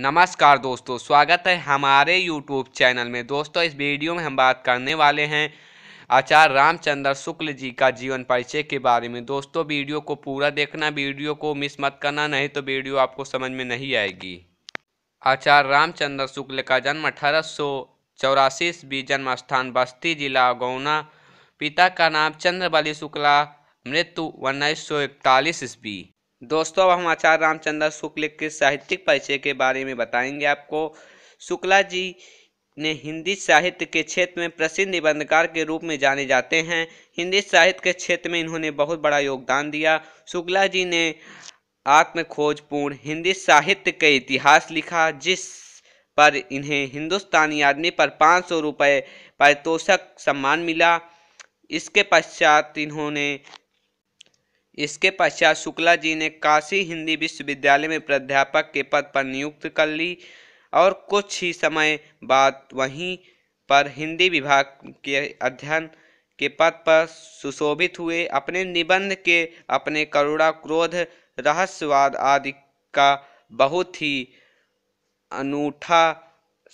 नमस्कार दोस्तों स्वागत है हमारे यूट्यूब चैनल में दोस्तों इस वीडियो में हम बात करने वाले हैं आचार्य रामचंद्र शुक्ल जी का जीवन परिचय के बारे में दोस्तों वीडियो को पूरा देखना वीडियो को मिस मत करना नहीं तो वीडियो आपको समझ में नहीं आएगी आचार्य रामचंद्र शुक्ल का जन्म अठारह सौ चौरासी ईस्वी जन्म स्थान बस्ती जिला गौना पिता का नाम चंद्रबली शुक्ला मृत्यु उन्नीस सौ इकतालीस ईस्वी दोस्तों अब हम आचार्य रामचंद्र शुक्ल के साहित्यिक परिचय के बारे में बताएंगे आपको शुक्ला जी ने हिंदी साहित्य के क्षेत्र में प्रसिद्ध निबंधकार के रूप में जाने जाते हैं हिंदी साहित्य के क्षेत्र में इन्होंने बहुत बड़ा योगदान दिया शुक्ला जी ने आत्मखोजपूर्ण हिंदी साहित्य के इतिहास लिखा जिस पर इन्हें हिंदुस्तानी आदमी पर पाँच सौ रुपये पारितोषक सम्मान मिला इसके पश्चात इन्होंने इसके पश्चात शुक्ला जी ने काशी हिंदी विश्वविद्यालय में प्राध्यापक के पद पर नियुक्त कर ली और कुछ ही समय बाद वहीं पर हिंदी विभाग के अध्ययन के पद पर सुशोभित हुए अपने निबंध के अपने करुणा क्रोध रहस्यवाद आदि का बहुत ही अनूठा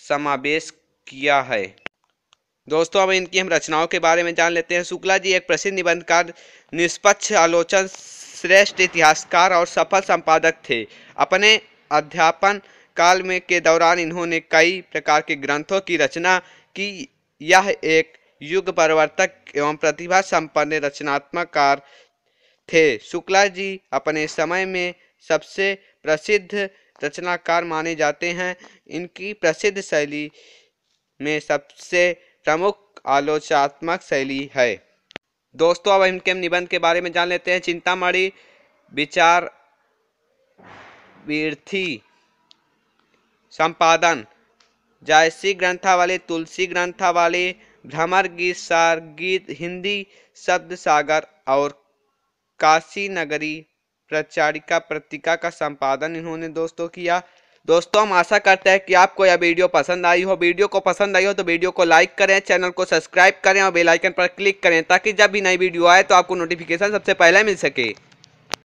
समावेश किया है दोस्तों अब इनकी हम रचनाओं के बारे में जान लेते हैं शुक्ला जी एक प्रसिद्ध निबंधकार निष्पक्ष आलोचन श्रेष्ठ इतिहासकार और सफल संपादक थे अपने अध्यापन काल में के दौरान इन्होंने कई प्रकार के ग्रंथों की रचना की यह एक युग परिवर्तक एवं प्रतिभा संपन्न रचनात्मक थे शुक्ला जी अपने समय में सबसे प्रसिद्ध रचनाकार माने जाते हैं इनकी प्रसिद्ध शैली में सबसे प्रमुख आलोचनात्मक शैली है दोस्तों अब इनके हम निबंध के बारे में जान लेते हैं चिंतामणि विचार वीर्थी संपादन जायसी ग्रंथावली तुलसी ग्रंथावली भ्रमर गीत सार गीत हिंदी शब्द सागर और काशी नगरी प्रचारिका पत्रिका का संपादन इन्होंने दोस्तों किया दोस्तों हम आशा करते हैं कि आपको यह वीडियो पसंद आई हो वीडियो को पसंद आई हो तो वीडियो को लाइक करें चैनल को सब्सक्राइब करें और बेलाइकन पर क्लिक करें ताकि जब भी नई वीडियो आए तो आपको नोटिफिकेशन सबसे पहले मिल सके